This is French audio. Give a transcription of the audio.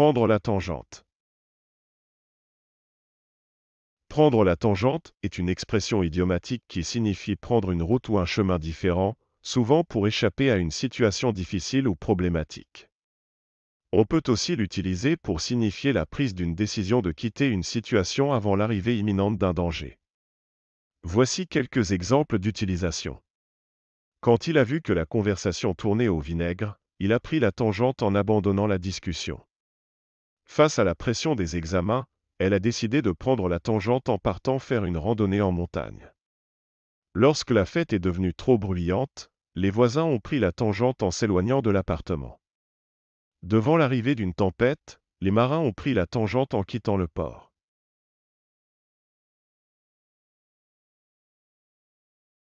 Prendre la tangente. Prendre la tangente est une expression idiomatique qui signifie prendre une route ou un chemin différent, souvent pour échapper à une situation difficile ou problématique. On peut aussi l'utiliser pour signifier la prise d'une décision de quitter une situation avant l'arrivée imminente d'un danger. Voici quelques exemples d'utilisation. Quand il a vu que la conversation tournait au vinaigre, il a pris la tangente en abandonnant la discussion. Face à la pression des examens, elle a décidé de prendre la tangente en partant faire une randonnée en montagne. Lorsque la fête est devenue trop bruyante, les voisins ont pris la tangente en s'éloignant de l'appartement. Devant l'arrivée d'une tempête, les marins ont pris la tangente en quittant le port.